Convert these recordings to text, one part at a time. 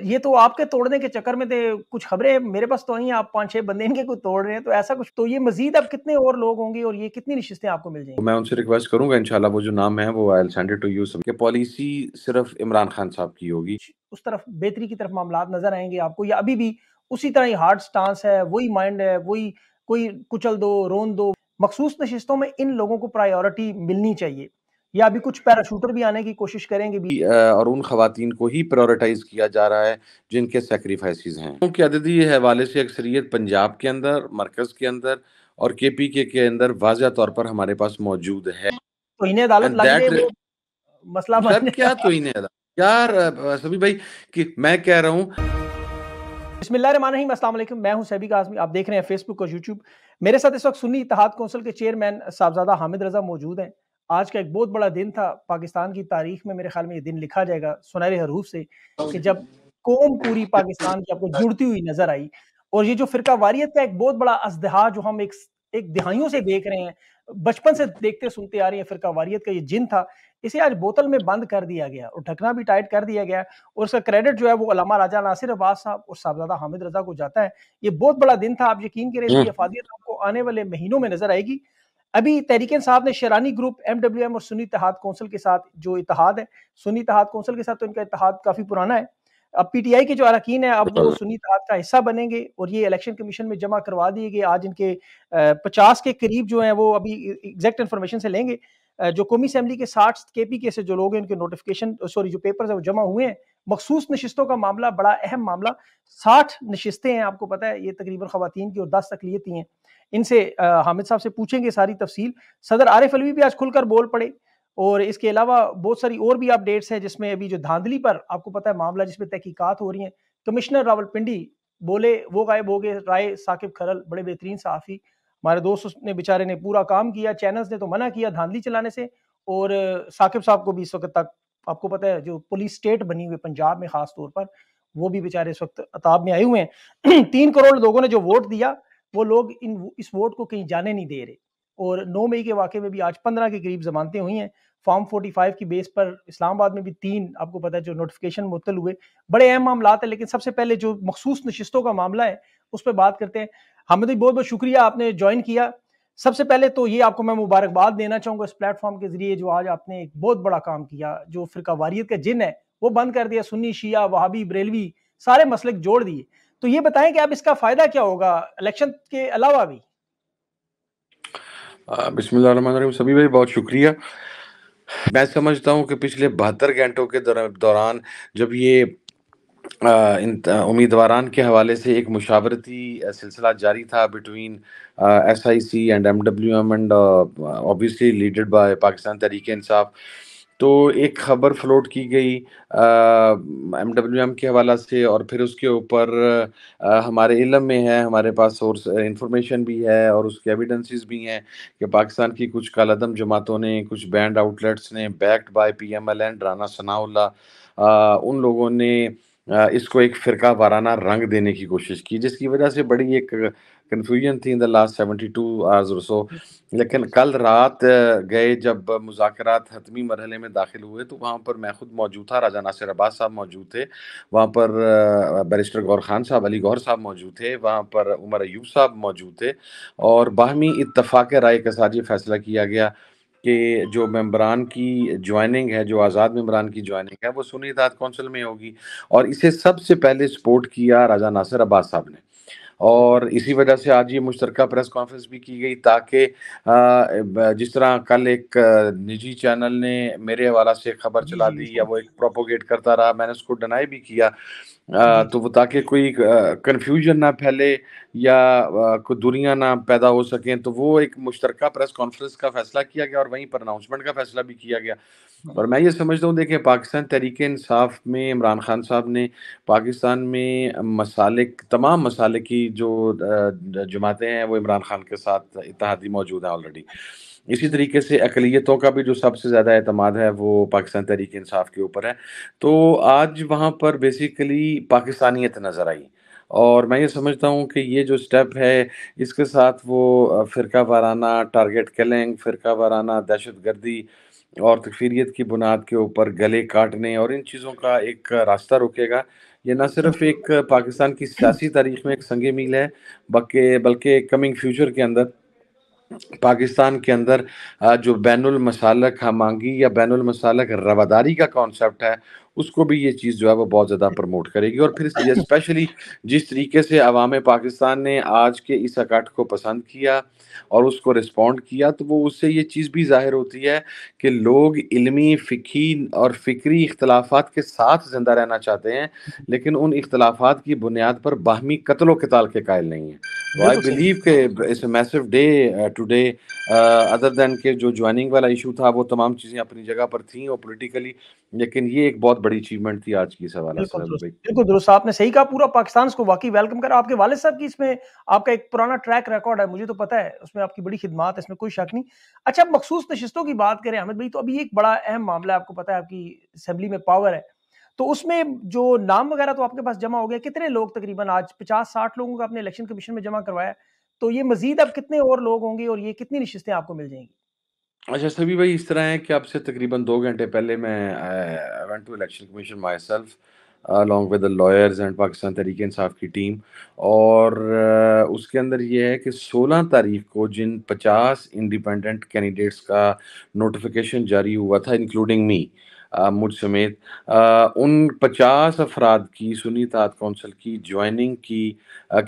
ये तो आपके तोड़ने के चक्कर में थे कुछ खबरें मेरे पास तो आई आप पांच छह बंदे इनके कुछ तोड़ रहे हैं तो ऐसा कुछ तो ये मजीद अब कितने और लोग होंगे और ये कितनी रिश्ते आपको मिल जाएंगे मैं उनसे रिक्वेस्ट करूंगा इनशाला वो जो नाम है वो आई सेंड टू यू कि पॉलिसी सिर्फ इमरान खान साहब की होगी उस तरफ बेहतरी की तरफ मामला नजर आएंगे आपको या अभी भी उसी तरह ही हार्ड स्टांस है वही माइंड है वही कोई कुचल दो रोन दो मखसूस नशितों में इन लोगों को प्रायोरिटी मिलनी चाहिए या अभी कुछ पैराशूटर भी आने की कोशिश करेंगे भी और उन खातन को ही प्रायोरिटाइज किया जा रहा है जिनके सेक्रीफाइसेस हैं उनके अददी हवाले से अक्सरियत पंजाब के अंदर मरकज के अंदर और के पी के के अंदर वाजह तौर पर हमारे पास मौजूद है तो इन्हें अदालत मसला क्या तो इन्हें अदालत यार सभी भाई कि मैं कह रहा हूँ बसमिल्लाम मैं हूं सैबिक आजमी आप देख रहे हैं फेसबुक और यूट्यूब मेरे साथ इस वक्त सुनी इतिहाद कौंसिल के चेयरमैन साहबजादा हामिद रजा मौजूद हैं आज का एक बहुत बड़ा दिन था पाकिस्तान की तारीख में मेरे ख्याल में ये दिन लिखा जाएगा सुनहरे हरूफ से कि जब कौम पूरी पाकिस्तान की आपको जुड़ती हुई नजर आई और ये जो फिरका वारियत का एक बहुत बड़ा असदहा जो हम एक एक दिहाइयों से देख रहे हैं बचपन से देखते सुनते आ रहे हैं फिरका वारियत का ये जिन था इसे आज बोतल में बंद कर दिया गया और ढकना भी टाइट कर दिया गया और उसका क्रेडिट जो है वो अलामा राजा नासिर अब्बास साहब और साहबजादा हामिद रजा को जाता है ये बहुत बड़ा दिन था आप यकीन करें इसकी हम्म। अफादियत आपको आने वाले महीनों में नजर आएगी अभी तहरीक साहब ने Sherani group M W M और सुनी इतिहाद कौंसिल के साथ जो इतिहाद है सुनी इतिहाद कौंसिल के साथ तो इनका इतिहाद काफी पुराना है अब पी टी आई के जो अरकान है अब वो सुनी इतिहाद का हिस्सा बनेंगे और ये इलेक्शन कमीशन में जमा करवा दिए गए आज इनके पचास के करीब जो है वो अभी एग्जैक्ट इन्फॉर्मेशन से लेंगे जो कौमी असम्बली के साठ के पी के से जो लोग हैं उनके नोटिफिकेशन सॉरी जो पेपर है वो जमा हुए हैं मखसूस नशस्तों का मामला बड़ा अहम मामला साठ नशस्तें हैं आपको पता है ये तकरीबन खातन की और दस तकलीती हैं इनसे हामिद साहब से पूछेंगे सारी तफसील सदर आरिफ अलवी भी आज खुलकर बोल पड़े और इसके अलावा बहुत सारी और भी अपडेट्स हैं जिसमें अभी जो धांधली पर आपको पता है मामला जिसमें तहकीकत हो रही है कमिश्नर रावलपिंडी बोले वो गायब हो गए राय साकिब खरल बड़े बेहतरीन साफी हमारे दोस्त ने बेचारे ने पूरा काम किया चैनल्स ने तो मना किया धांधली चलाने से और साकिब साहब को भी इस वक्त तक आपको पता है जो पुलिस स्टेट बनी हुई पंजाब में खास तौर पर वो भी बेचारे इस वक्त अताब में आए हुए हैं तीन करोड़ लोगों ने जो वोट दिया वो लोग इन इस वोट को कहीं जाने नहीं दे रहे और नौ मई के वाक़े में भी आज पंद्रह के करीब जमानतें हुई हैं फॉर्म फोर्टी फाइव की बेस पर इस्लामाबाद में भी तीन आपको पता है जो नोटिफिकेशन मुतल हुए बड़े अहम मामला है लेकिन सबसे पहले जो मखसूस नशस्तों का मामला है उस पर बात करते हैं हमें तो बहुत बहुत शुक्रिया आपने ज्वाइन किया सबसे पहले तो ये आपको मैं मुबारकबाद देना चाहूँगा इस प्लेटफॉर्म के जरिए जो आज आपने एक बहुत बड़ा काम किया जो फिरका वारियत का जिन है वो बंद कर दिया सुन्नी शिया वहाबी बरेलवी सारे मसलक जोड़ दिए तो ये बताएं कि आप इसका फायदा क्या होगा इलेक्शन के अलावा भी बिस्मिल्लाह सभी भाई बहुत शुक्रिया मैं समझता हूँ कि पिछले बहत्तर घंटों के दौरान जब ये उम्मीदवार के हवाले से एक मुशावरती सिलसिला जारी था between S I C and M W M and obviously leaded by Pakistan Tehreek Insaf तो एक खबर फ्लोट की गई एम डब्ल्यू एम के हवाला से और फिर उसके ऊपर हमारे इलम में है हमारे पास सोर्स इंफॉर्मेशन भी है और उसके एविडेंसेस भी हैं कि पाकिस्तान की कुछ कालादम जमातों ने कुछ बैंड आउटलेट्स ने backed by P M L and Rana Sanaullah उन लोगों ने इसको एक फ़िरका वाराना रंग देने की कोशिश की जिसकी वजह से बड़ी एक कन्फ्यूजन थी in the last two hours और सो लेकिन कल रात गए जब मुजात हतमी मरहले में दाखिल हुए तो वहाँ पर मैं खुद मौजूद था राजा नासिर अब्बास साहब मौजूद थे वहाँ पर बैरिस्टर गौर खान साहब अली गौर साहब मौजूद थे वहाँ पर उमर अयूब साहब मौजूद थे और बाहमी इतफाक़ राय के साथ ये फैसला किया गया कि जो मेम्बरान की ज्वाइनिंग है जो आज़ाद मम्बरान की ज्वाइनिंग है वो सुनी इतिहाद कौंसिल में होगी और इसे सबसे पहले सपोर्ट किया राजा नासिर अब्बास साहब ने और इसी वजह से आज ये मुश्तर प्रेस कॉन्फ्रेंस भी की गई ताकि जिस तरह कल एक निजी चैनल ने मेरे हवाला से खबर चला दी या वो एक प्रोपोगेट करता रहा मैंने उसको डनाई भी किया तो वो ताकि कोई कन्फ्यूजन ना फैले या कोई दूरियां ना पैदा हो सकें तो वो एक मुश्तरक प्रेस कॉन्फ्रेंस का फैसला किया गया और वहीं पर अनाउंसमेंट का फैसला भी किया गया और मैं ये समझता हूँ देखिए पाकिस्तान तहरीक इंसाफ में इमरान खान साहब ने पाकिस्तान में मसाले तमाम मसाले की जो जमातें हैं वो इमरान खान के साथ इतिहादी मौजूद हैं ऑलरेडी इसी तरीके से अकलीतों का भी जो सबसे ज़्यादा अतमाद है वो पाकिस्तान तहरीक इंसाफ के ऊपर है तो आज वहाँ पर बेसिकली पाकिस्तानियत नज़र आई और मैं ये समझता हूँ कि ये जो स्टेप है इसके साथ वो फ़िरका वाराना टारगेट किलिंग फ़िरका वाराना दहशत गर्दी और तकफीरियत की बुनियाद के ऊपर गले काटने और इन चीज़ों का एक रास्ता रोकेगा ये ना सिर्फ एक पाकिस्तान की सियासी तारीख में एक संगे मील है बल्कि बल्कि कमिंग फ्यूचर के अंदर पाकिस्तान के अंदर जो बैनुल मसालक हमांगी या बैनुल मसालक रवादारी का कॉन्सेप्ट है उसको भी ये चीज़ जो है वो बहुत ज़्यादा प्रमोट करेगी और फिर स्पेशली जिस तरीके से अवाम पाकिस्तान ने आज के इस अकाट को पसंद किया और उसको रिस्पॉन्ड किया तो वो उससे ये चीज़ भी जाहिर होती है कि लोग इलमी फ़िकी और फ़िक्री इख्तलाफा के साथ ज़िंदा रहना चाहते हैं लेकिन उन इख्तलाफा की बुनियाद पर बाहमी कत्लो कताल के कायल नहीं है Well, I तो believe कि it's a massive day uh, today. Uh, जो ज्वाइनिंग वाला इशू था वो तमाम चीजें अपनी जगह पर थी और पॉलिटिकली लेकिन ये एक बहुत बड़ी अचीवमेंट थी आज की सवाल बिल्कुल दुरुस्त आपने सही कहा पूरा पाकिस्तान को वाकई वेलकम करा आपके वाले साहब की इसमें आपका एक पुराना ट्रैक रिकॉर्ड है मुझे तो पता है उसमें आपकी बड़ी खिदमत इसमें कोई शक नहीं अच्छा मखसूस नशिस्तों की बात करें अहमद भाई तो अभी एक बड़ा अहम मामला है आपको पता है आपकी असेंबली में पावर है तो उसमें जो नाम वगैरह तो आपके पास जमा हो गया कितने लोग तकरीबन आज पचास साठ लोगों का आपने इलेक्शन कमीशन में जमा करवाया तो ये मजीद अब कितने और लोग होंगे और ये कितनी नशस्तें आपको मिल जाएंगी अच्छा सभी भाई इस तरह है कि आपसे तकरीबन दो घंटे पहले मैं I went to election commission myself along with lawyers and Pakistan Tehreek Insaf की टीम और uh, उसके अंदर यह है कि 16 तारीख को जिन 50 इंडिपेंडेंट कैंडिडेट्स का नोटिफिकेशन जारी हुआ था इंक्लूडिंग मी uh, मुझ समेत उन पचास अफराद की सुनी ताद कौंसिल की ज्वाइनिंग की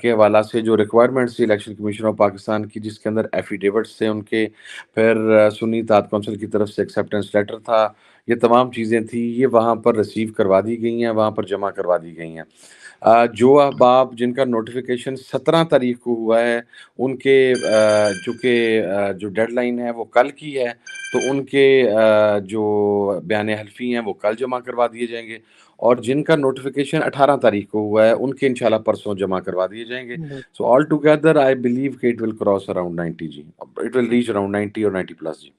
के हवाला से जो रिक्वायरमेंट्स थी इलेक्शन कमीशन ऑफ पाकिस्तान की जिसके अंदर एफिडेविट्स थे उनके फिर सुनी ताद कौंसिल की तरफ से एक्सेप्टेंस लेटर था ये तमाम चीज़ें थी ये वहाँ पर रिसीव करवा दी गई हैं वहाँ पर जमा करवा दी गई हैं जो अहबाब जिनका नोटिफिकेशन सत्रह तारीख को हुआ है उनके चूँकि जो डेडलाइन है वो कल की है तो उनके जो बयान हल्फी हैं वो कल जमा करवा दिए जाएंगे और जिनका नोटिफिकेशन 18 तारीख को हुआ है उनके शाला परसों जमा करवा दिए जाएंगे so all together I believe के इट विल क्रॉस अराउंड 90 जी इट विल रीच अराउंड 90 और 90 प्लस जी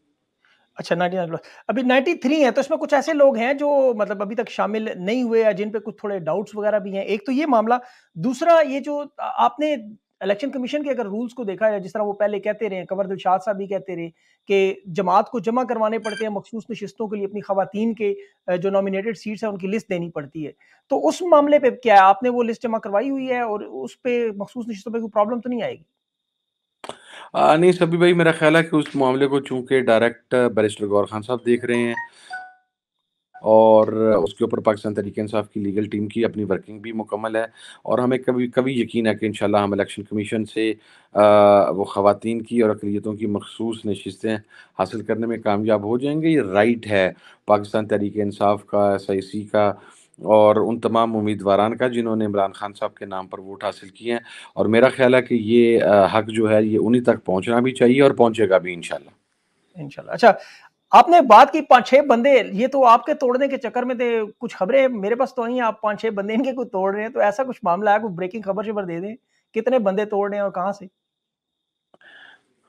अच्छा नाइनटी नाइन अभी नाइन्टी थ्री है तो इसमें कुछ ऐसे लोग हैं जो मतलब अभी तक शामिल नहीं हुए या जिन पे कुछ थोड़े डाउट्स वगैरह भी हैं एक तो ये मामला दूसरा ये जो आपने इलेक्शन कमीशन के अगर रूल्स को देखा है जिस तरह वो पहले कहते रहे कंवर दिलशाद साहब भी कहते रहे कि जमात को जमा करवाने पड़ते हैं मखसूस नशस्तों के लिए अपनी खातन के जो नॉमिनेटेड सीट्स हैं उनकी लिस्ट देनी पड़ती है तो उस मामले पर क्या है आपने वो लिस्ट जमा करवाई हुई है और उस पर मखसूस नशस्तों पर कोई प्रॉब्लम तो नहीं आएगी नहीं सभी भाई मेरा ख़्याल है कि उस मामले को चूँकि डायरेक्ट बैरिस्टर गौर खान साहब देख रहे हैं और उसके ऊपर पाकिस्तान तरीके इंसाफ की लीगल टीम की अपनी वर्किंग भी मुकम्मल है और हमें कभी कभी यकीन है कि इंशाल्लाह हम इलेक्शन कमीशन से आ, वो ख़वान की और अकलीतों की मख़सूस नशस्तें हासिल करने में कामयाब हो जाएंगे ये राइट है पाकिस्तान तरीके इंसाफ का, एसआईसी का और उन तमाम उम्मीदवारान का जिन्होंने इमरान खान साहब के नाम पर वोट हासिल किए हैं और मेरा ख्याल है कि ये हक जो है ये उन्हीं तक पहुंचना भी चाहिए और पहुंचेगा भी इनशाला इनशाला अच्छा आपने बात की पांच छह बंदे ये तो आपके तोड़ने के चक्कर में थे कुछ खबरें मेरे पास तो नहीं आप पांच छह बंदे इनके कुछ तोड़ रहे हैं तो ऐसा कुछ मामला है कोई ब्रेकिंग खबर शबर दे दें कितने बंदे तोड़ रहे हैं और कहाँ से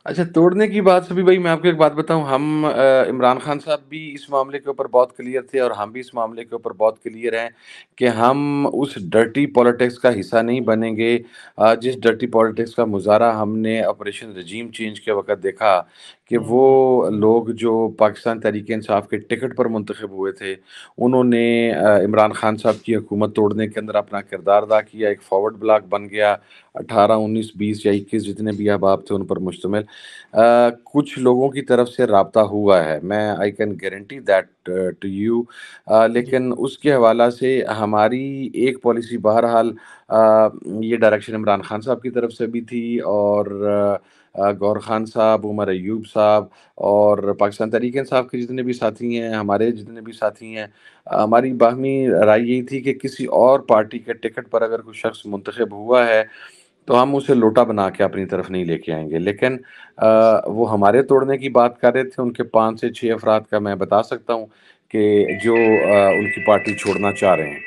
अच्छा तोड़ने की बात सभी भाई मैं आपको एक बात बताऊं हम इमरान खान साहब भी इस मामले के ऊपर बहुत क्लियर थे और हम भी इस मामले के ऊपर बहुत क्लियर हैं कि हम उस डर्टी पॉलिटिक्स का हिस्सा नहीं बनेंगे जिस डर्टी पॉलिटिक्स का मुजारा हमने ऑपरेशन रजीम चेंज के वक्त देखा कि वो हम्म। लोग जो पाकिस्तान तहरीक इंसाफ के टिकट पर मंतखब हुए थे उन्होंने इमरान खान साहब की हुकूमत तोड़ने के अंदर अपना किरदार अदा किया एक फॉरवर्ड ब्लाक बन गया अठारह उन्नीस बीस या इक्कीस जितने भी अहबाब थे उन पर मुश्तमिल कुछ लोगों की तरफ से रबता हुआ है मैं I can guarantee that to you लेकिन उसके हवाला से हमारी एक पॉलिसी बहरहाल ये डायरेक्शन इमरान खान साहब की तरफ से भी थी और गौर खान साहब उमर अयूब साहब और पाकिस्तान तरीक साहब के जितने भी साथी हैं हमारे जितने भी साथी हैं हमारी बाहमी राय यही थी कि किसी और पार्टी के टिकट पर अगर कोई शख्स मंतखब हुआ है तो हम उसे लोटा बना के अपनी तरफ नहीं लेके आएंगे लेकिन आ, वो हमारे तोड़ने की बात कर रहे थे उनके पांच से छह अफराद का मैं बता सकता हूँ कि जो आ, उनकी पार्टी छोड़ना चाह रहे हैं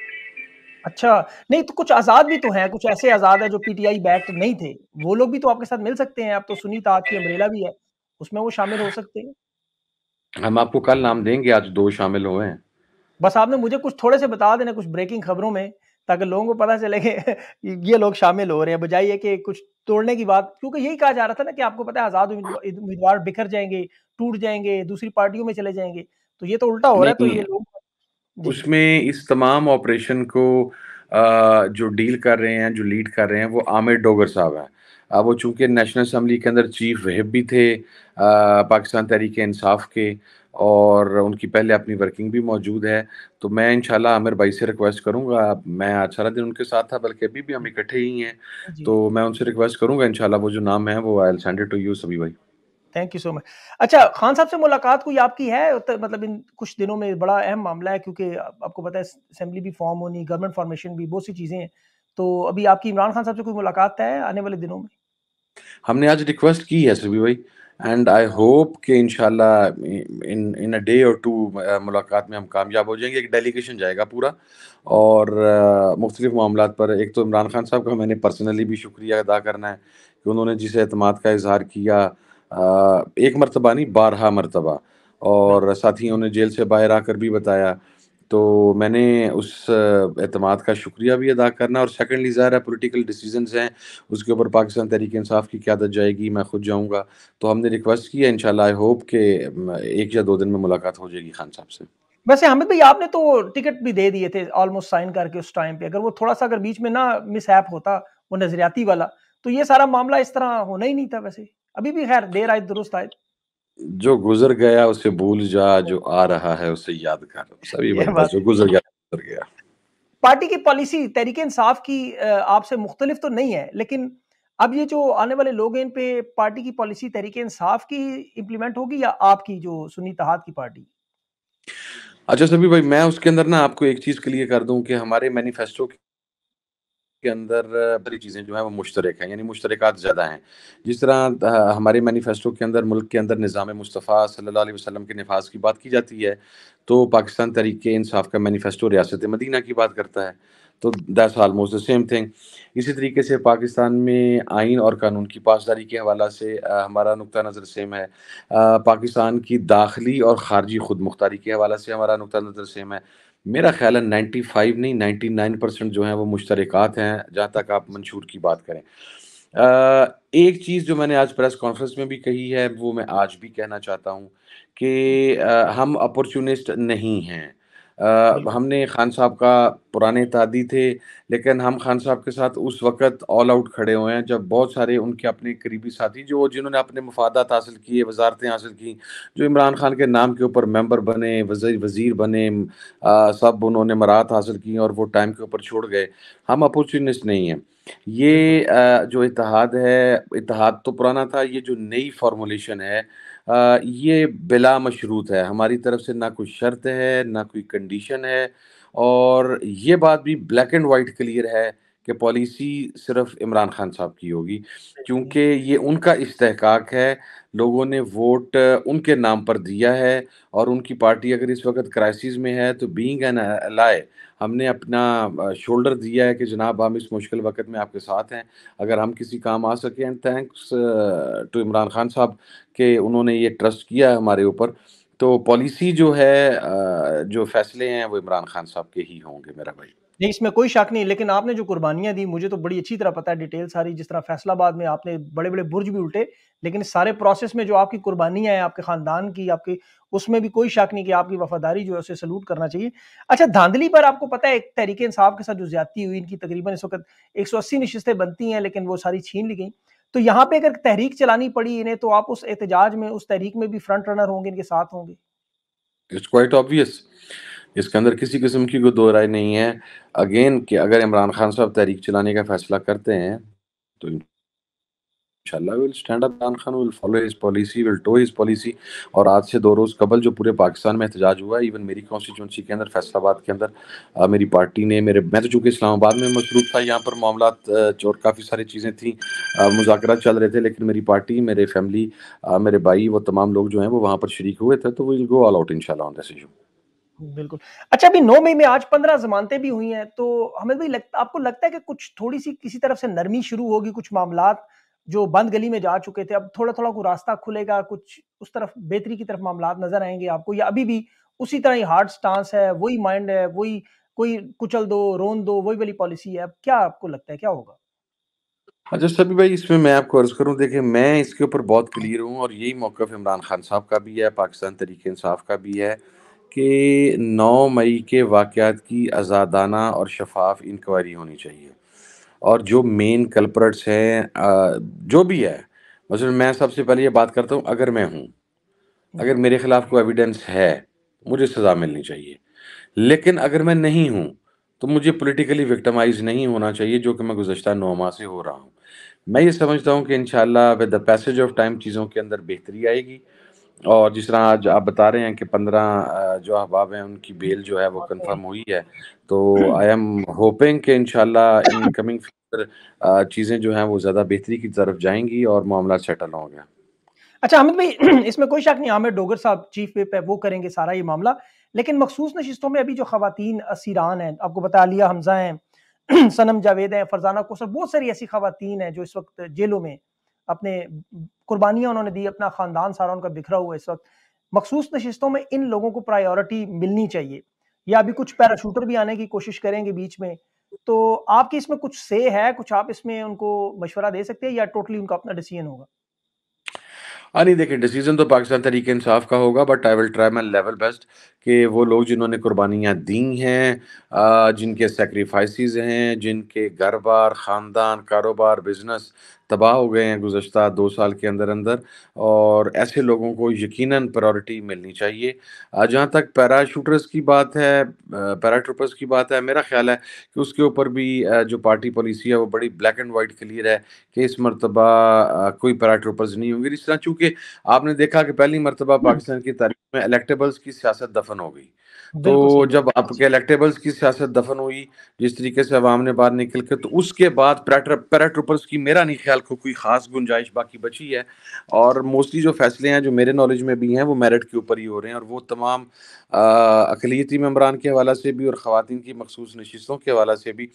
अच्छा नहीं तो कुछ आजाद भी तो हैं कुछ ऐसे आजाद है जो पीटीआई बैक नहीं थे वो लोग भी तो आपके साथ मिल सकते हैं आप तो सुनीता आपकी की अम्ब्रेला भी है उसमें वो शामिल हो सकते हैं हम आपको कल नाम देंगे आज दो शामिल हुए हैं बस आपने मुझे कुछ थोड़े से बता देना कुछ ब्रेकिंग खबरों में ताकि लोगों को पता चले कि ये लोग शामिल हो रहे हैं बजाय कि कुछ तोड़ने की बात क्योंकि यही कहा जा रहा था ना कि आपको पता है आज़ाद हाँ। उम्मीदवार बिखर जाएंगे टूट जाएंगे दूसरी पार्टियों में चले जाएंगे तो ये तो उल्टा हो रहा है तो, तो ये लोग उसमें इस तमाम ऑपरेशन को जो डील कर रहे हैं जो लीड कर रहे हैं वो आमिर डोगर साहब हैं अब वो चूंकि नेशनल असम्बली के अंदर चीफ वहब भी थे पाकिस्तान तहरीक इंसाफ के और उनकी पहले अपनी वर्किंग भी मौजूद है तो मैं इंशाल्लाह आमिर भाई से रिक्वेस्ट करूंगा मैं आज सारा दिन उनके साथ था बल्कि अभी भी हम इकट्ठे ही हैं तो मैं उनसे रिक्वेस्ट करूंगा इंशाल्लाह वो जो नाम है वो I will send to you सभी भाई थैंक यू सो मच अच्छा खान साहब से मुलाकात कोई आपकी है मतलब इन कुछ दिनों में बड़ा अहम मामला है क्योंकि आपको पता है असेंबली भी फॉर्म होनी गवर्नमेंट फॉर्मेशन भी बहुत सी चीज़ें हैं तो अभी आपकी इमरान खान साहब से कोई मुलाकात है आने वाले दिनों में हमने आज रिक्वेस्ट की है सभी भाई एंड आई होप कि इनशाला इन इन अ डे और टू मुलाकात में हम कामयाब हो जाएंगे एक डेलीगेशन जाएगा पूरा और मुख्तलिफ मामला पर एक तो इमरान खान साहब का मैंने पर्सनली भी शुक्रिया अदा करना है कि उन्होंने जिस अतमाद का इजहार किया एक मरतबा नहीं बारह मरतबा और साथ ही उन्होंने जेल से बाहर आकर भी बताया तो मैंने उस अतमाद का शुक्रिया भी अदा करना और सेकेंडली ज़ाहिर है पोलिटिकल डिसीजन हैं उसके ऊपर पाकिस्तान तहरीक इंसाफ की क्यादत जाएगी मैं खुद जाऊँगा तो हमने रिक्वेस्ट किया है इन आई होप के एक या दो दिन में मुलाकात हो जाएगी खान साहब से वैसे हमद भाई आपने तो टिकट भी दे दिए थे ऑलमोस्ट साइन करके उस टाइम पे अगर वो थोड़ा सा अगर बीच में ना मिस ऐप होता वो नजरियाती वाला तो ये सारा मामला इस तरह होना ही नहीं था वैसे अभी भी खैर देर आए दुरुस्त आए जो गुजर गया उसे भूल जा जो आ रहा है उसे याद कर सभी जो गुजर गया गुजर गया पार्टी की पॉलिसी तरीके इंसाफ की आपसे मुख्तलिफ तो नहीं है लेकिन अब ये जो आने वाले लोग हैं इन पे पार्टी की पॉलिसी तरीके इंसाफ की इम्प्लीमेंट होगी या आपकी जो सुनी तहाद की पार्टी अच्छा सभी भाई मैं उसके अंदर ना आपको एक चीज क्लियर कर दूं कि हमारे मैनिफेस्टो के के अंदर सारी चीज़ें जो हैं वो मुश्तरक हैं यानी मुश्तरक ज़्यादा हैं जिस तरह हमारे मैनीफेस्टो के अंदर मुल्क के अंदर निज़ाम मुस्तफ़ा सल्ला वसलम के नफाज की बात की जाती है तो पाकिस्तान तरीक़ इंसाफ का मैनीफेस्टो रियासत मदीना की बात करता है तो that's almost the same thing इसी तरीके से पाकिस्तान में आइन और कानून की पासदारी के हवाला से आ, हमारा नुकता नज़र सेम है आ, पाकिस्तान की दाखिली और ख़ारजी खुद मुख्तारी के हवाला से हमारा नुकता नज़र सेम है मेरा ख्याल है नाइन्टी फाइव नहीं नाइन्टी नाइन परसेंट जो है वो मुश्तरकत हैं जहाँ तक आप मंशूर की बात करें आ, एक चीज़ जो मैंने आज प्रेस कॉन्फ्रेंस में भी कही है वो मैं आज भी कहना चाहता हूँ कि हम अपॉर्चुनिस्ट नहीं हैं आ, हमने खान साहब का पुराने तादी थे लेकिन हम खान साहब के साथ उस वक्त ऑल आउट खड़े हुए हैं जब बहुत सारे उनके अपने करीबी साथी जो जिन्होंने अपने मफादत हासिल किए वजारतें हासिल की जो इमरान खान के नाम के ऊपर मेंबर बने वजीर वजीर बने आ, सब उन्होंने मराहत हासिल की और वो टाइम के ऊपर छोड़ गए हम अपॉर्चुनिस्ट नहीं हैं ये जो इतिहाद है, इतिहाद तो पुराना था, ये जो नई फ़ॉर्मूलेशन है ये बिला मशरूत है। हमारी तरफ से ना कोई शर्त है, ना कोई कंडीशन है और ये बात भी ब्लैक एंड वाइट क्लियर है कि पॉलिसी सिर्फ़ इमरान खान साहब की होगी, क्योंकि ये उनका इस्तिहक़ाक़ है, लोगों ने वोट उनके नाम पर दिया है और उनकी पार्टी अगर इस वक़्त क्राइसिस में है, तो बीइंग एन अलाय हमने अपना शोल्डर दिया है कि जनाब हम इस मुश्किल वक्त में आपके साथ हैं अगर हम किसी काम आ सकें and thanks to Imran Khan साहब के उन्होंने ये ट्रस्ट किया है हमारे ऊपर तो पॉलिसी जो है जो फैसले हैं वो इमरान खान साहब के ही होंगे मेरा भाई नहीं इसमें कोई शक नहीं लेकिन आपने जो कुर्बानियां दी मुझे तो बड़ी अच्छी तरह पता है डिटेल सारी जिस तरह फैसलाबाद में आपने बड़े बड़े बुर्ज भी उल्टे लेकिन इस सारे प्रोसेस में जो आपकी कुर्बानियां हैं आपके खानदान की आपकी उसमें भी कोई शक नहीं कि आपकी वफादारी जो है उसे सलूट करना चाहिए अच्छा धांधली पर आपको पता है एक तरीके इंसाफ के साथ जो ज्यादा हुई इनकी तकरीबन इस वक्त एक सौ अस्सी नशस्तें बनती हैं लेकिन वो सारी छीन ली गई तो यहाँ पे अगर तहरीक चलानी पड़ी इन्हें तो आप उस एहतजाज में उस तहरीक में भी फ्रंट रनर होंगे इनके साथ होंगे इट्स क्वाइट ऑब्वियस इसके अंदर किसी किस्म की कोई दो राय नहीं है अगेन कि अगर इमरान खान साहब तहरीक चलाने का फैसला करते हैं तो will stand up Imran Khan will follow his policy will toe his policy और आज से दो रोज़ कबल जो पूरे पाकिस्तान में एहतजाज हुआ इवन मेरी कॉन्स्टिट्यूंसी के अंदर फैसलाबाद के अंदर आ, मेरी पार्टी ने मेरे मैं तो चूँकि इस्लामाबाद में मसरूफ था यहाँ पर मामला और काफ़ी सारी चीज़ें थी मुजाकर चल रहे थे लेकिन मेरी पार्टी मेरे फैमिली आ, मेरे भाई वो तमाम लोग जो हैं वो वहाँ पर शरीक हुए थे तो will go all out in on this issue बिल्कुल अच्छा अभी नौ मई में आज पंद्रह जमानतें भी हुई हैं तो हमें भी लग, आपको लगता है कि कुछ थोड़ी सी किसी तरफ से नरमी शुरू होगी कुछ मामला जो बंद गली में जा चुके थे अब थोड़ा थोड़ा को रास्ता खुलेगा कुछ उस तरफ बेहतरी की तरफ मामला नजर आएंगे आपको या अभी भी उसी तरह ही हार्ड स्टांस है वही माइंड है वही कोई कुचल दो रोन दो वही वाली पॉलिसी है अब क्या आपको लगता है क्या होगा अच्छा हाँ, सभी भाई इसमें मैं आपको अर्ज करूं देखिए मैं इसके ऊपर बहुत क्लियर हूं और यही मौका इमरान खान साहब का भी है पाकिस्तान तरीके इंसाफ का भी है कि 9 मई के वाक़ात की आज़ादाना और शफाफ इंक्वायरी होनी चाहिए और जो मेन कल्परट्स हैं जो भी है मसलन मैं सबसे पहले ये बात करता हूँ अगर मैं हूँ अगर मेरे खिलाफ कोई एविडेंस है मुझे सज़ा मिलनी चाहिए लेकिन अगर मैं नहीं हूँ तो मुझे पोलिटिकली विक्टमाइज नहीं होना चाहिए जो कि मैं गुजशत नौ माह से हो रहा हूँ मैं ये समझता हूँ कि in with the passage of time चीज़ों के अंदर बेहतरी आएगी और जिस तरह आज आप बता रहे हैं कि पंद्रह जो अहबाब हैं उनकी बेल जो है वो कंफर्म हुई है तो आई एम होपिंग कि इनशाला इन कमिंग फ्यूचर चीज़ें जो हैं वो ज़्यादा बेहतरी की तरफ जाएंगी और मामला सेटल हो गया अच्छा अहमद भाई इसमें कोई शक नहीं आमिर डोगर साहब चीफ वेप है वो करेंगे सारा ये मामला लेकिन मखसूस नशस्तों में अभी जो खातन असीरान हैं आपको बता लिया हमजा हैं सनम जावेद हैं फरजाना कोसर बहुत सारी ऐसी खातन हैं जो इस वक्त जेलों में अपने कुर्बानियाँ उन्होंने दी अपना ख़ानदान सारा उनका बिखरा हुआ इस वक्त मखसूस नशस्तों में इन लोगों को प्रायोरिटी मिलनी चाहिए या अभी कुछ पैराशूटर भी आने की कोशिश करेंगे बीच में तो आपकी इसमें कुछ से है कुछ आप इसमें उनको मशवरा दे सकते हैं या टोटली उनका अपना डिसीजन होगा हाँ नहीं देखिए डिसीजन तो पाकिस्तान तरीके इंसाफ का होगा but I will try my level best कि वो लोग जिन्होंने कुर्बानियाँ दी हैं जिनके सेक्रीफाइस हैं जिनके घर बार ख़ानदान कारोबार बिजनेस तबाह हो गए हैं गुजशत दो साल के अंदर अंदर और ऐसे लोगों को यकीन प्रायोरिटी मिलनी चाहिए जहाँ तक पैराशूटर्स की बात है पैराट्रोपर्स की बात है मेरा ख्याल है कि उसके ऊपर भी जो पार्टी पॉलिसी है वो बड़ी ब्लैक एंड वाइट क्लियर है कि इस मरतबा कोई पैरा नहीं होंगे इस तरह चूँकि आपने देखा कि पहली मरतबा हम्म। पाकिस्तान की तारीख में इलेक्टेबल्स की सियासत दफन हो गई तो जब आपके इलेक्टेबल्स की सियासत दफन हुई जिस तरीके से अवाम ने बाहर निकल के तो उसके बाद पैरा की मेरा नहीं ख्याल को कोई खास गुंजाइश बाकी बची है और मोस्टली जो फैसले हैं जो मेरे नॉलेज में भी हैं वो मेरिट के ऊपर ही हो रहे हैं और वो तमाम अकलीती मम्बरान के हवाला से भी और ख़वान की मखसूस नशस्तों के हवाला से भी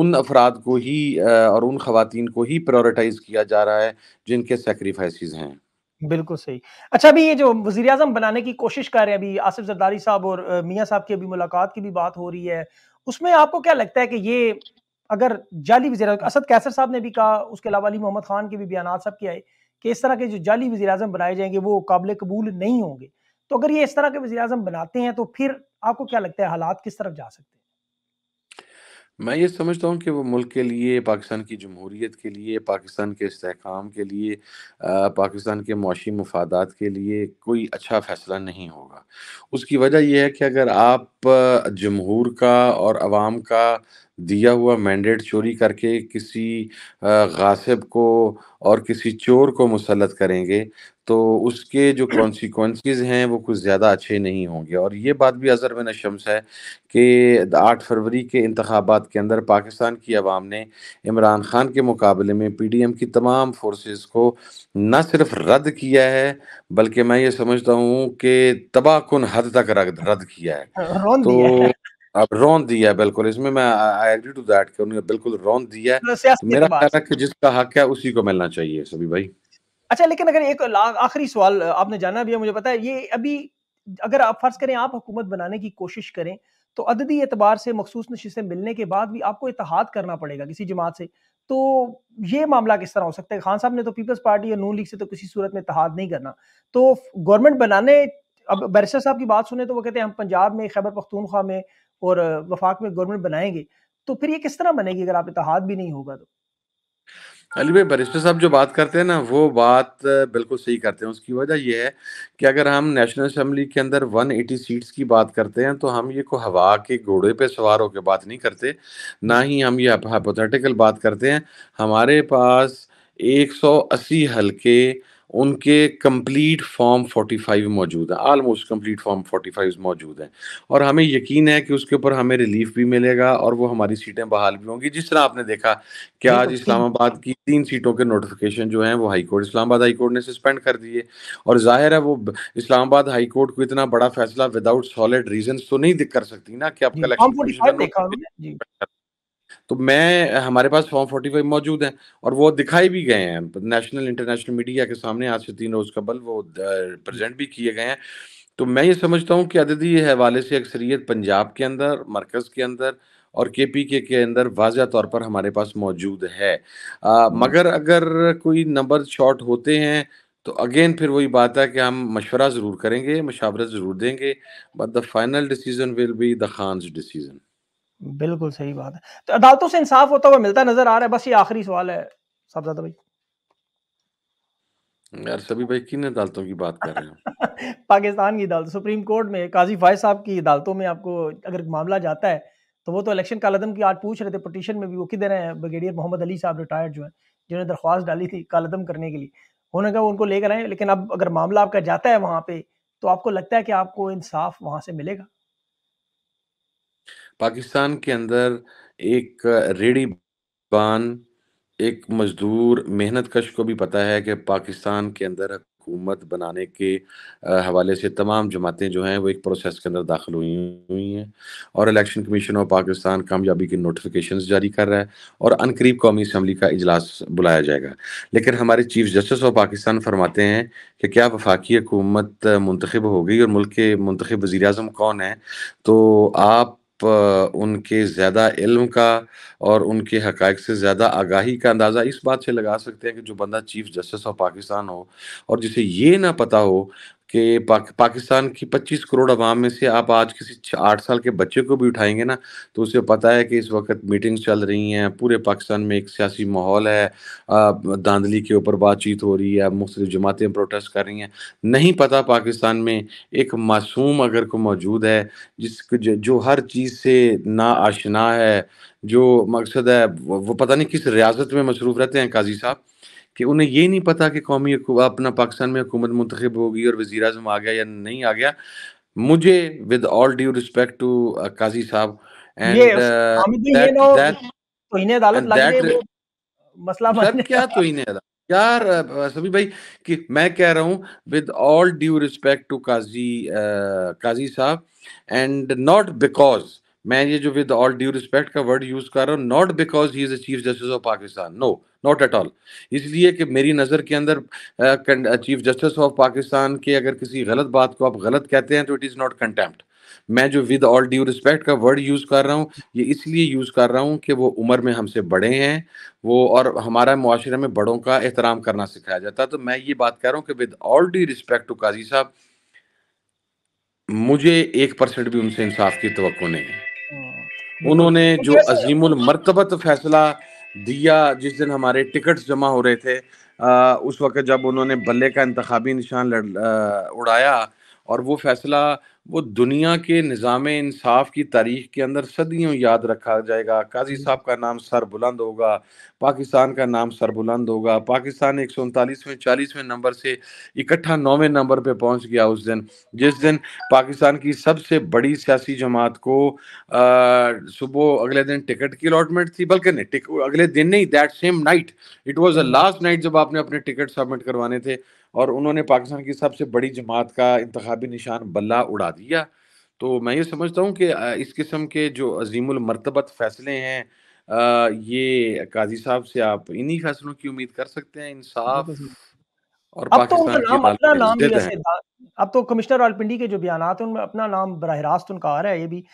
उन अफराद को ही और उन खातन को ही प्रायोरिटाइज़ किया जा रहा है जिनके सेक्रीफाइस हैं बिल्कुल सही अच्छा अभी ये जो वजीर अजम बनाने की कोशिश कर रहे हैं अभी आसिफ जरदारी साहब और मियाँ साहब की अभी मुलाकात की भी बात हो रही है उसमें आपको क्या लगता है कि ये अगर जाली वजी असद कैसर साहब ने भी कहा उसके अलावा अली मोहम्मद खान के भी बयान सब के आए कि इस तरह के जो जाली वजी अजम बनाए जाएंगे वो काबिल कबूल नहीं होंगे तो अगर ये इस तरह के वजी अजम बनाते हैं तो फिर आपको क्या लगता है हालात किस तरफ जा सकते हैं मैं ये समझता हूँ कि वो मुल्क के लिए, पाकिस्तान की जमहूरीत के लिए, पाकिस्तान के इसकाम के लिए पाकिस्तान के मुशी मफादात के लिए कोई अच्छा फ़ैसला नहीं होगा। उसकी वजह यह है कि अगर आप जमहूर का और आवाम का दिया हुआ मैंडेट चोरी करके किसी गासिब को और किसी चोर को मुसलत करेंगे तो उसके जो कॉन्सिक्वेंसेस हैं वो कुछ ज़्यादा अच्छे नहीं होंगे और ये बात भी अज़र में नशम्स है कि आठ फरवरी के इंतबात के अंदर पाकिस्तान की आवाम ने इमरान ख़ान के मुकाबले में पी डी एम की तमाम फोर्सेस को न सिर्फ रद्द किया है बल्कि मैं ये समझता हूँ कि तबाहकुन हद तक रद्द किया है तो अब रौन दिया है बिल्कुल इसमें मैं आई एग्री टू दैट कि उन्होंने बिल्कुल रौन दिया है मतलब मेरा ख्याल है कि जिसका हक है उसी को मिलना चाहिए सभी भाई अच्छा लेकिन अगर एक आखिरी सवाल आपने जाना भी है मुझे पता है ये अभी अगर आप फर्ज करें आप हुकूमत बनाने की कोशिश करें तो अददी एतबार से मखसूस नशीसें मिलने के बाद भी आपको इतिहाद करना पड़ेगा किसी जमात से तो ये मामला किस तरह हो सकता है खान साहब ने तो पीपल्स पार्टी या नून लीग से तो किसी सूरत में इतिहाद नहीं करना तो गवर्नमेंट बनाने अब बैरिस्टर साहब की बात सुने तो वो कहते हैं हम पंजाब में खैबर पख्तूनख्वा में और वफाक में गवर्नमेंट बनाएंगे तो फिर ये किस तरह बनेगी अगर आप इतिहाद भी नहीं होगा तो अली भाई बरिस्टर साहब जो बात करते हैं ना वो बात बिल्कुल सही करते हैं उसकी वजह यह है कि अगर हम नेशनल असम्बली के अंदर 180 सीट्स की बात करते हैं तो हम ये को हवा के घोड़े पे सवार होकर बात नहीं करते ना ही हम ये हाइपोथेटिकल बात करते हैं हमारे पास 180 हलके उनके कंप्लीट फॉर्म 45 मौजूद है ऑलमोस्ट कंप्लीट फॉर्म 45 मौजूद है और हमें यकीन है कि उसके ऊपर हमें रिलीफ भी मिलेगा और वो हमारी सीटें बहाल भी होंगी जिस तरह आपने देखा कि आज इस्लामाबाद की तीन सीटों के नोटिफिकेशन जो हैं वो high court Islamabad high court ने सस्पेंड कर दिए और जाहिर है वो इस्लामाबाद हाई कोर्ट को इतना बड़ा फैसला विदाउट सॉलिड रीजन तो नहीं कर सकती ना कि आपका तो मैं हमारे पास फॉर्म फोर्टी फाइव मौजूद है और वो दिखाई भी गए हैं नेशनल इंटरनेशनल मीडिया के सामने आज से तीन रोज कबल वो प्रेजेंट भी किए गए हैं तो मैं ये समझता हूँ कि अदी हवाले से अक्सरियत पंजाब के अंदर मरकज़ के अंदर और के पी के के अंदर वाजह तौर पर हमारे पास मौजूद है आ, हम्म। मगर अगर कोई नंबर शॉर्ट होते हैं तो अगेन फिर वही बात है कि हम मशवरा ज़रूर करेंगे मशावरत ज़रूर देंगे but the final decision will be the Khan decision बिल्कुल सही बात है तो अदालतों से इंसाफ होता हुआ मिलता नजर आ रहा है बस ये आखिरी सवाल है साहबजादा भाई यार सभी भाई किन अदालतों की बात कर रहे हैं पाकिस्तान की अदालत सुप्रीम कोर्ट में काजी फायज साहब की अदालतों में आपको अगर मामला जाता है तो वो तो इलेक्शन काल आदम की आज पूछ रहे थे पटिशन में भी वो किधर है ब्रिगेडियर मोहम्मद अली साहब रिटायर्ड जो है जिन्होंने दरख्वास्त डाली थी आदम करने के लिए उन्होंने कहा उनको लेकर आए लेकिन अब अगर मामला आपका जाता है वहां पे तो आपको लगता है कि आपको इंसाफ वहाँ से मिलेगा पाकिस्तान के अंदर एक रेडी बान एक मजदूर मेहनत कश को भी पता है कि पाकिस्तान के अंदर हुकूमत बनाने के हवाले से तमाम जमातें जो हैं वो एक प्रोसेस के अंदर दाखिल हुई हुई हैं और इलेक्शन कमीशन ऑफ पाकिस्तान कामयाबी की नोटिफिकेशन जारी कर रहा है और अनकरीब कौमी असम्बली का इजलास बुलाया जाएगा लेकिन हमारे चीफ जस्टिस ऑफ पाकिस्तान फरमाते हैं कि क्या वफाकी हुकूमत मुंतखब हो गई और मुल्क के मुंतब वज़ी अजम कौन है तो आप उनके ज़्यादा इल्म का और उनके हक से ज़्यादा आगाही का अंदाज़ा इस बात से लगा सकते हैं कि जो बंदा चीफ जस्टिस ऑफ पाकिस्तान हो और जिसे ये ना पता हो कि पाक, पाकिस्तान की 25 करोड़ आवाम में से आप आज किसी आठ साल के बच्चे को भी उठाएंगे ना तो उसे पता है कि इस वक्त मीटिंग्स चल रही हैं पूरे पाकिस्तान में एक सियासी माहौल है धांधली के ऊपर बातचीत हो रही है मुख्तलिफ जमातें प्रोटेस्ट कर रही हैं नहीं पता पाकिस्तान में एक मासूम अगर को मौजूद है जिस जो हर चीज़ से ना आशना है जो मकसद है वो पता नहीं किस रियासत में मसरूफ़ रहते हैं काजी साहब कि उन्हें ये नहीं पता कि कौमी अपना पाकिस्तान में हुकूमत मंतखब होगी और वज़ी अजम आ गया या नहीं आ गया मुझे with all due respect to Qazi sahib uh, तो तो यार uh, uh, सभी भाई कि मैं कह रहा हूँ with all due respect to Qazi Qazi sahib and not because मैं ये जो विद ऑल ड्यू रिस्पेक्ट का वर्ड यूज कर रहा हूँ not because he is a chief justice of Pakistan no not at all इसलिए कि मेरी नज़र के अंदर चीफ जस्टिस ऑफ पाकिस्तान के अगर किसी गलत बात को आप गलत कहते हैं तो इट इज़ नॉट कंटेम्प्ट मैं जो विद ऑल ड्यू रिस्पेक्ट का वर्ड यूज़ कर रहा हूँ ये इसलिए यूज़ कर रहा हूँ कि वो उम्र में हमसे बड़े हैं वो और हमारा माशरे में बड़ों का एहतराम करना सिखाया जाता है तो मैं ये बात कह रहा हूँ कि with all due respect to Qazi sahib मुझे एक परसेंट भी उनसे इंसाफ की तो नहीं है हम्म। उन्होंने तो जो अजीमुल मरतबत फैसला दिया जिस दिन हमारे टिकट जमा हो रहे थे आ, उस वक्त जब उन्होंने बल्ले का इंतबी निशान लड़, आ, उड़ाया और वो फैसला वो दुनिया के निज़ाम इंसाफ की तारीख के अंदर सदियों याद रखा जाएगा काजी साहब का नाम सर बुलंद होगा पाकिस्तान का नाम सर बुलंद होगा पाकिस्तान एक सौ उनतालीसवें चालीसवें नंबर से इकट्ठा नौवें नंबर पे पहुंच गया उस दिन जिस दिन पाकिस्तान की सबसे बड़ी सियासी जमात को सुबह अगले दिन टिकट की अलॉटमेंट थी बल्कि नहीं अगले दिन नहीं that same night it was a last night जब आपने अपने टिकट सबमिट करवाने थे और उन्होंने पाकिस्तान की सबसे बड़ी जमात का इंतबी निशान बल्ला उड़ा दिया तो मैं ये समझता हूँ कि इस किस्म के जो अजीमरतबत फैसले हैं ये काजी साहब से आप इन्हीं फैसलों की उम्मीद कर सकते हैं इंसाफ और अब तो उनका नाम अपना नाम भी अब तो कमिश्नर रावलपिंडी के जो बयान उनमें अपना नाम बरह रास्त उनका आ रहा है ये भी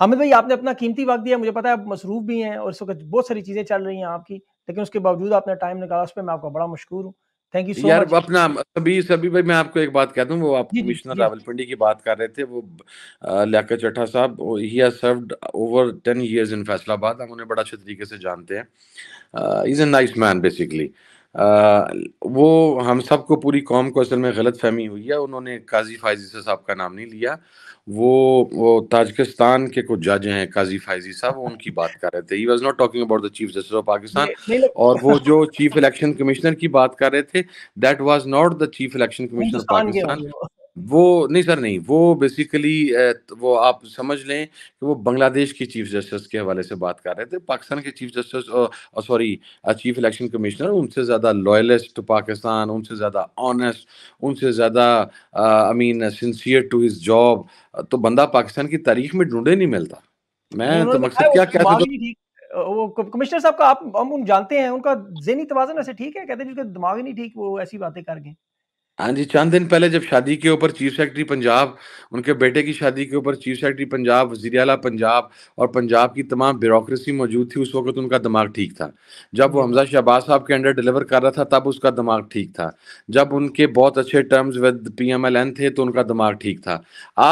हमिद भाई आपने अपना कीमती वक्त दिया मुझे पता है आप मसरूफ भी हैं और इस वक्त बहुत सारी चीज़ें चल रही हैं आपकी लेकिन उसके बावजूद आपने टाइम निकाला उस पर मैं आपका बड़ा मशहूर हूँ थैंक यू so यार much. अपना सभी सभी भाई मैं आपको एक बात कहता हूँ वो आप कमिश्नर रावलपिंडी की बात कर रहे थे वो Liaquat Chatta sahib he has served over 10 years in Faisalabad हम उन्हें बड़ा अच्छे तरीके से जानते हैं is a nice man basically वो हम सबको पूरी कौम को असल में गलत फहमी हुई है, उन्होंने काज़ी फ़ायज़ी साहब का नाम नहीं लिया। वो वो ताजिकिस्तान के कुछ जज हैं काज़ी फ़ायज़ी साहब, उनकी बात कर रहे थे। He was not talking about the chief justice of Pakistan और वो जो चीफ़ इलेक्शन कमिश्नर की बात कर रहे थे, that was not the chief election commissioner of Pakistan. वो नहीं सर नहीं, वो बेसिकली अ, वो आप समझ लें कि वो बांग्लादेश के चीफ़ जस्टिस के हवाले से बात कर रहे थे। पाकिस्तान के chief justice sorry chief election commissioner उनसे ज़्यादा लॉयलिस्ट टू पाकिस्तान, उनसे ज़्यादा ऑनेस्ट, उनसे ज़्यादा I mean sincere to his job तो बंदा पाकिस्तान की तारीख़ में ढूंढे नहीं मिलता। मैं तो मकसद क्या उसकी कहता हूँ वो कमिश्नर साहब का आप हम उन जानते हैं, उनका ज़हनी तवाज़ुन ऐसे ठीक है? कहते हैं जिसके दिमाग ही नहीं ठीक, वो ऐसी बातें कर गए। हाँ जी, चंद दिन पहले जब शादी के ऊपर चीफ सेक्रेटरी पंजाब, उनके बेटे की शादी के ऊपर चीफ सेक्रेटरी पंजाब, वजीर अला पंजाब और पंजाब की तमाम ब्यूरोसी मौजूद थी, उस वक़्त उनका दिमाग ठीक था। जब वो हम्म। हमज़ा शहबाज़ साहब के अंडर डिलीवर कर रहा था, तब उसका दिमाग ठीक था। जब उनके बहुत अच्छे terms with P M L N थे, तो उनका दिमाग ठीक था।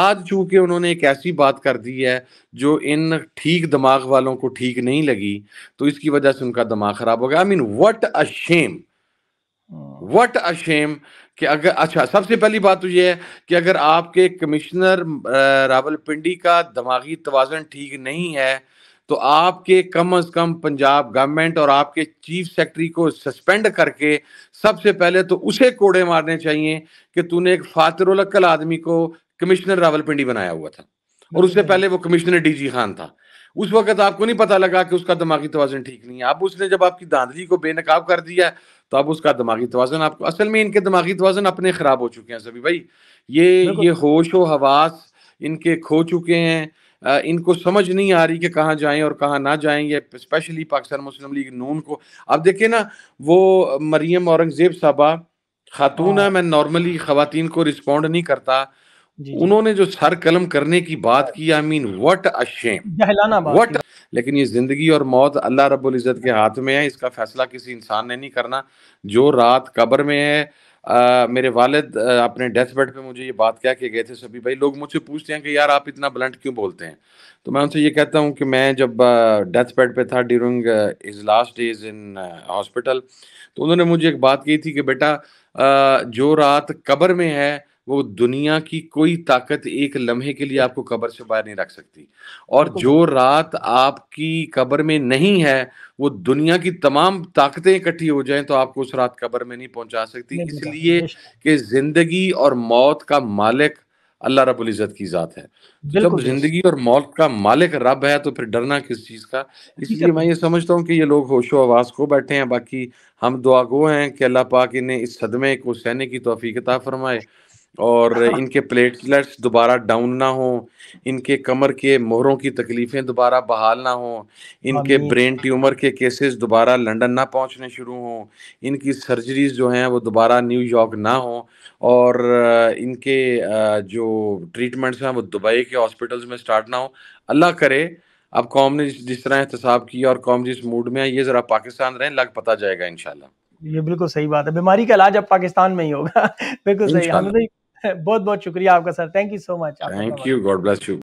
आज चूंकि उन्होंने एक ऐसी बात कर दी है, जो इन ठीक दिमाग वालों को ठीक नहीं लगी, तो इसकी वजह से उनका दिमाग ख़राब हो गया। I mean what a shame! हाँ। A shame! कि अगर अच्छा सबसे पहली बात तो ये है कि अगर आपके कमिश्नर रावलपिंडी का दिमागी तोज़न ठीक नहीं है तो आपके कम अज कम पंजाब गवर्नमेंट और आपके चीफ सेक्रेटरी को सस्पेंड करके सबसे पहले तो उसे कोड़े मारने चाहिए कि तूने एक फातरुल आदमी को कमिश्नर रावलपिंडी बनाया हुआ था और उससे पहले वो कमिश्नर डीजी खान था उस वक्त आपको नहीं पता लगा कि उसका दिमागी तोजन ठीक नहीं है अब उसने जब आपकी धांधली को बेनकाब कर दिया है तो अब उसका दिमागी तोजन आपको असल में इनके दिमागी तोजन अपने ख़राब हो चुके हैं सभी भाई ये ये होश व हवास इनके खो चुके हैं इनको समझ नहीं आ रही कि कहाँ जाएं और कहाँ ना जाएं ये स्पेशली पाकिस्तान मुस्लिम लीग नून को अब देखिए ना वो मरियम औरंगज़ेब साहबा खातून हाँ। है मैं नॉर्मली ख़वातीन को रिस्पोंड नहीं करता उन्होंने जो सर कलम करने की बात की आई मीन वट वट लेकिन ये जिंदगी और मौत अल्लाह रब्बुल इज़्ज़त के हाथ में है इसका फैसला किसी इंसान ने नहीं करना जो रात कब्र में है आ, मेरे वालिद अपने डेथ बेड पे मुझे ये बात कह के गए थे सभी भाई लोग मुझसे पूछते हैं कि यार आप इतना ब्लंट क्यों बोलते हैं तो मैं उनसे ये कहता हूँ कि मैं जब डेथ बेड पे था during his last days in hospital तो उन्होंने मुझे एक बात की थी कि बेटा जो रात कब्र में है वो दुनिया की कोई ताकत एक लम्हे के लिए आपको कब्र से बाहर नहीं रख सकती और जो रात आपकी कब्र में नहीं है वो दुनिया की तमाम ताकतें इकट्ठी हो जाएं तो आपको उस रात कब्र में नहीं पहुंचा सकती इसलिए कि जिंदगी और मौत का मालिक अल्लाह रबुल इज़्ज़त की ज़ात है जब जिंदगी और मौत का मालिक रब है तो फिर डरना किस चीज़ का इसलिए मैं ये समझता हूँ कि ये लोग होशो आवाज़ को बैठे हैं बाकी हम दुआगो हैं कि अल्लाह पाक इन्हें इस सदमे को सहने की तोफ़ी अता फरमाए और हाँ। इनके प्लेटलेट्स दोबारा डाउन ना हो इनके कमर के मोहरों की तकलीफें दोबारा बहाल ना हो इनके ब्रेन हाँ ट्यूमर के केसेस दोबारा लंदन ना पहुंचने शुरू हों इनकी सर्जरीज जो हैं वो दोबारा न्यूयॉर्क ना हो और इनके जो ट्रीटमेंट्स हैं वो दुबई के हॉस्पिटल्स में स्टार्ट ना हो अल्लाह करे अब कौम ने जिस तरह एहतसाब किया और कौम जिस मूड में है ये ज़रा पाकिस्तान रहें लग पता जाएगा इनशाला ये बिल्कुल सही बात है बीमारी का इलाज अब पाकिस्तान में ही होगा बिल्कुल सही बहुत बहुत शुक्रिया आपका sir thank you so much thank you God bless you